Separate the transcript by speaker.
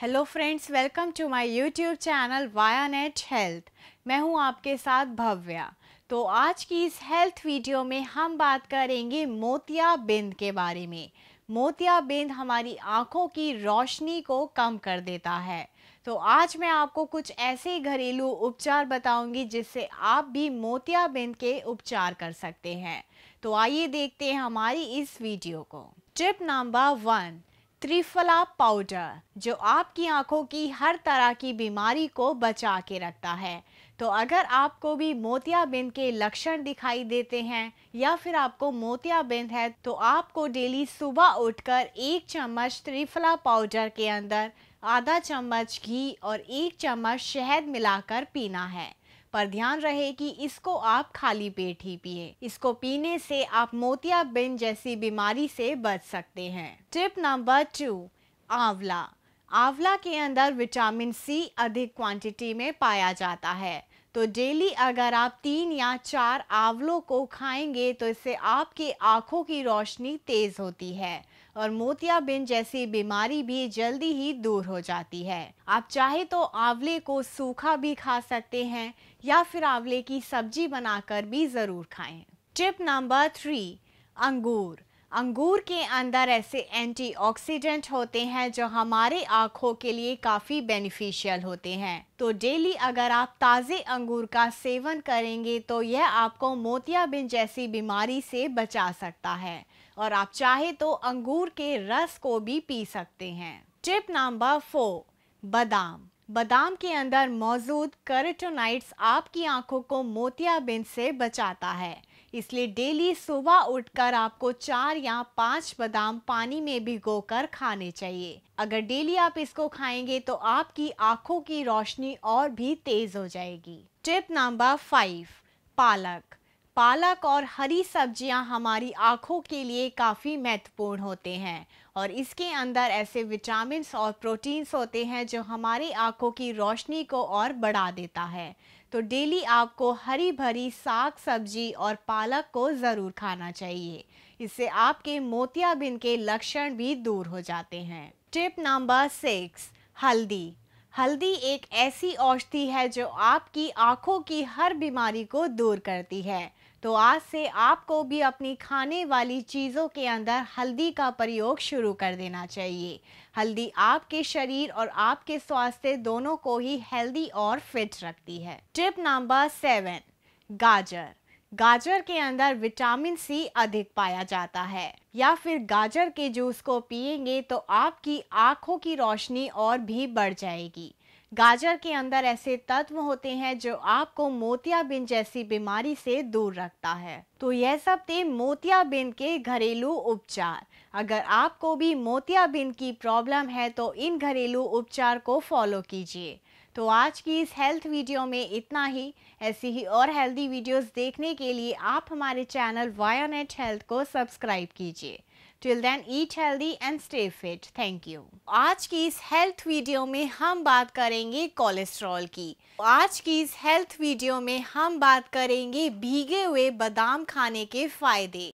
Speaker 1: Hello friends welcome to my YouTube channel via net health मैं हूं आपके साथ भव्या तो आज की इस हेल्थ वीडियो में हम बात करेंगे मोतिया बिंद के बारे में मोतिया बिंद हमारी आँखों की रोशनी को कम कर देता है तो आज मैं आपको कुछ ऐसे घरेलू उपचार बताऊंगी जिससे आप भी मोतिया बिंद के उपचार कर सकते हैं तो आइए देखते हैं हमारी इस वीडियो को tip number one triphala powder जो आपकी आंखों की हर तरह की बीमारी को बचा के रखता है तो अगर आपको भी मोतियाबिंद के लक्षण दिखाई देते हैं या फिर आपको मोतियाबिंद है तो आपको डेली सुबह उठकर एक चम्मच त्रिफला पाउडर के अंदर आधा चम्मच घी और एक चम्मच शहद मिलाकर पीना है पर ध्यान रहे कि इसको आप खाली पेट ही पिए इसको पीने से आप मोतियाबिंद जैसी बीमारी से बच सकते हैं टिप नंबर टू आंवला आंवला के अंदर विटामिन सी अधिक क्वांटिटी में पाया जाता है तो डेली अगर आप तीन या चार आंवलों को खाएंगे तो इससे आपकी आंखों की रोशनी तेज़ होती है और मोतियाबिन जैसी बीमारी भी जल्दी ही दूर हो जाती है आप चाहे तो आंवले को सूखा भी खा सकते हैं या फिर आंवले की सब्जी बनाकर भी ज़रूर खाएं। टिप नंबर थ्री अंगूर अंगूर के अंदर ऐसे एंटीऑक्सीडेंट होते हैं जो हमारे आँखों के लिए काफ़ी बेनिफिशियल होते हैं तो डेली अगर आप ताज़े अंगूर का सेवन करेंगे तो यह आपको मोतियाबिंद जैसी बीमारी से बचा सकता है और आप चाहे तो अंगूर के रस को भी पी सकते हैं टिप नंबर फोर बादाम बादाम के अंदर मौजूद करेटोनाइट्स आपकी आंखों को मोतियाबिंद से बचाता है इसलिए डेली सुबह उठकर आपको चार या पांच बादाम पानी में भिगोकर खाने चाहिए अगर डेली आप इसको खाएंगे तो आपकी आंखों की रोशनी और भी तेज हो जाएगी टिप नंबर फाइव पालक पालक और हरी सब्जियां हमारी आँखों के लिए काफ़ी महत्वपूर्ण होते हैं और इसके अंदर ऐसे विटामिन और प्रोटीन्स होते हैं जो हमारी आँखों की रोशनी को और बढ़ा देता है तो डेली आपको हरी भरी साग सब्जी और पालक को ज़रूर खाना चाहिए इससे आपके मोतियाबिंद के लक्षण भी दूर हो जाते हैं टिप नंबर सिक्स हल्दी हल्दी एक ऐसी औषधि है जो आपकी आंखों की हर बीमारी को दूर करती है तो आज से आपको भी अपनी खाने वाली चीज़ों के अंदर हल्दी का प्रयोग शुरू कर देना चाहिए हल्दी आपके शरीर और आपके स्वास्थ्य दोनों को ही हेल्दी और फिट रखती है टिप नंबर सेवन गाजर गाजर के अंदर विटामिन सी अधिक पाया जाता है या फिर गाजर के जूस को पिएंगे तो आपकी आंखों की रोशनी और भी बढ़ जाएगी गाजर के अंदर ऐसे तत्व होते हैं जो आपको मोतियाबिंद जैसी बीमारी से दूर रखता है तो यह सब थे मोतियाबिंद के घरेलू उपचार अगर आपको भी मोतियाबिंद की प्रॉब्लम है तो इन घरेलू उपचार को फॉलो कीजिए तो आज की इस हेल्थ वीडियो में इतना ही ऐसी ही और हेल्दी वीडियोस देखने के लिए आप हमारे चैनल वायानेट हेल्थ को सब्सक्राइब कीजिए till then eat healthy and stay fit thank you आज की इस हेल्थ वीडियो में हम बात करेंगे कोलेस्ट्रॉल की आज की इस हेल्थ वीडियो में हम बात करेंगे भीगे हुए बादाम खाने के फायदे